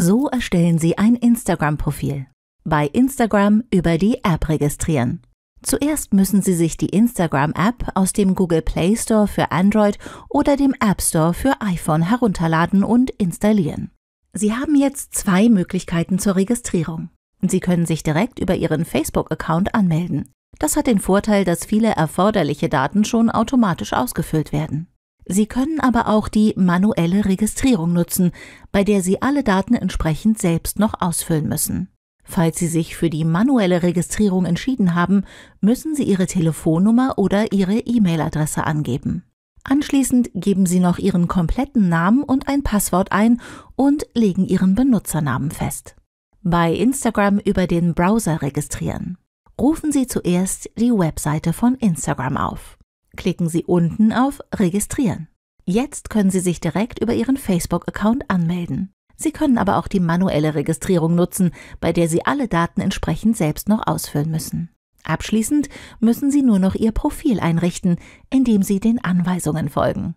So erstellen Sie ein Instagram-Profil. Bei Instagram über die App registrieren. Zuerst müssen Sie sich die Instagram-App aus dem Google Play Store für Android oder dem App Store für iPhone herunterladen und installieren. Sie haben jetzt zwei Möglichkeiten zur Registrierung. Sie können sich direkt über Ihren Facebook-Account anmelden. Das hat den Vorteil, dass viele erforderliche Daten schon automatisch ausgefüllt werden. Sie können aber auch die manuelle Registrierung nutzen, bei der Sie alle Daten entsprechend selbst noch ausfüllen müssen. Falls Sie sich für die manuelle Registrierung entschieden haben, müssen Sie Ihre Telefonnummer oder Ihre E-Mail-Adresse angeben. Anschließend geben Sie noch Ihren kompletten Namen und ein Passwort ein und legen Ihren Benutzernamen fest. Bei Instagram über den Browser registrieren. Rufen Sie zuerst die Webseite von Instagram auf klicken Sie unten auf Registrieren. Jetzt können Sie sich direkt über Ihren Facebook-Account anmelden. Sie können aber auch die manuelle Registrierung nutzen, bei der Sie alle Daten entsprechend selbst noch ausfüllen müssen. Abschließend müssen Sie nur noch Ihr Profil einrichten, indem Sie den Anweisungen folgen.